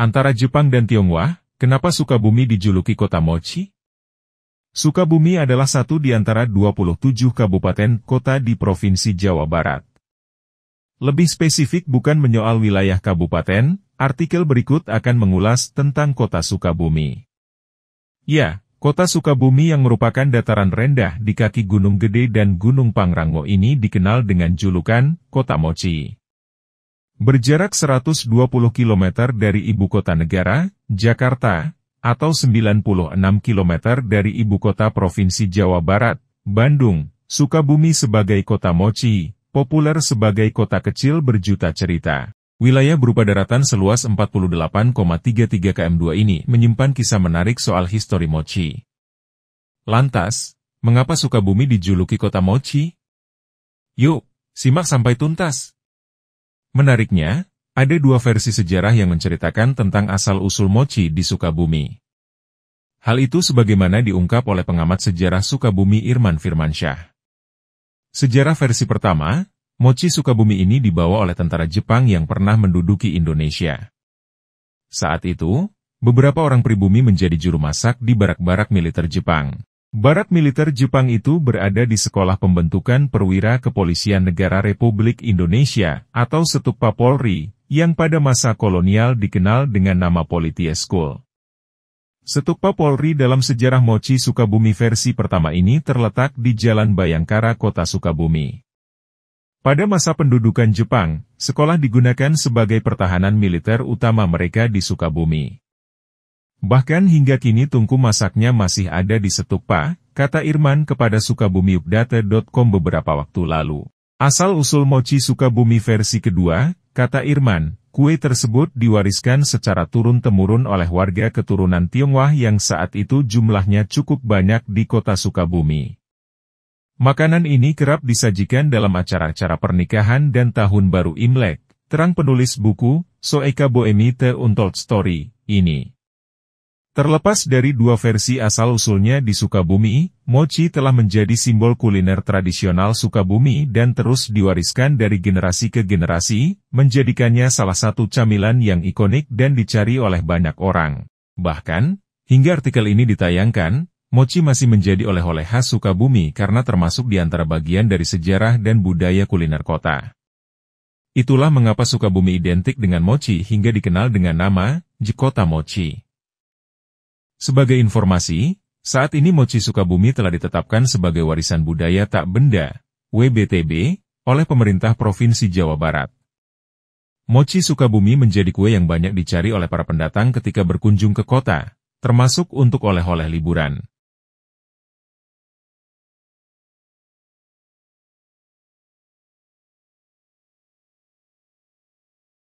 Antara Jepang dan Tionghoa, kenapa Sukabumi dijuluki kota mochi? Sukabumi adalah satu di antara 27 kabupaten kota di Provinsi Jawa Barat. Lebih spesifik bukan menyoal wilayah kabupaten, artikel berikut akan mengulas tentang kota Sukabumi. Ya, kota Sukabumi yang merupakan dataran rendah di kaki Gunung Gede dan Gunung Pangrango ini dikenal dengan julukan Kota Mochi. Berjarak 120 km dari ibu kota negara, Jakarta, atau 96 km dari ibu kota Provinsi Jawa Barat, Bandung, Sukabumi sebagai kota mochi, populer sebagai kota kecil berjuta cerita. Wilayah berupa daratan seluas 48,33 km2 ini menyimpan kisah menarik soal histori mochi. Lantas, mengapa Sukabumi dijuluki kota mochi? Yuk, simak sampai tuntas. Menariknya, ada dua versi sejarah yang menceritakan tentang asal-usul mochi di Sukabumi. Hal itu sebagaimana diungkap oleh pengamat sejarah Sukabumi Irman Firmansyah. Sejarah versi pertama, mochi Sukabumi ini dibawa oleh tentara Jepang yang pernah menduduki Indonesia. Saat itu, beberapa orang pribumi menjadi juru masak di barak-barak militer Jepang. Barat militer Jepang itu berada di Sekolah Pembentukan Perwira Kepolisian Negara Republik Indonesia, atau Setukpa Polri, yang pada masa kolonial dikenal dengan nama Politie School. Setukpa Polri dalam sejarah Mochi Sukabumi versi pertama ini terletak di Jalan Bayangkara Kota Sukabumi. Pada masa pendudukan Jepang, sekolah digunakan sebagai pertahanan militer utama mereka di Sukabumi. Bahkan hingga kini tungku masaknya masih ada di Setupa, kata Irman kepada sukabumiupdate.com beberapa waktu lalu. Asal-usul mochi Sukabumi versi kedua, kata Irman, kue tersebut diwariskan secara turun-temurun oleh warga keturunan Tionghoa yang saat itu jumlahnya cukup banyak di kota Sukabumi. Makanan ini kerap disajikan dalam acara-acara pernikahan dan tahun baru Imlek, terang penulis buku, Soeka Boemi The Untold Story, ini. Terlepas dari dua versi asal-usulnya di Sukabumi, mochi telah menjadi simbol kuliner tradisional Sukabumi dan terus diwariskan dari generasi ke generasi, menjadikannya salah satu camilan yang ikonik dan dicari oleh banyak orang. Bahkan, hingga artikel ini ditayangkan, mochi masih menjadi oleh-oleh khas Sukabumi karena termasuk di antara bagian dari sejarah dan budaya kuliner kota. Itulah mengapa Sukabumi identik dengan mochi hingga dikenal dengan nama, Jikota Mochi. Sebagai informasi, saat ini mochi Sukabumi telah ditetapkan sebagai warisan budaya tak benda, WBTB, oleh pemerintah Provinsi Jawa Barat. Mochi Sukabumi menjadi kue yang banyak dicari oleh para pendatang ketika berkunjung ke kota, termasuk untuk oleh-oleh liburan.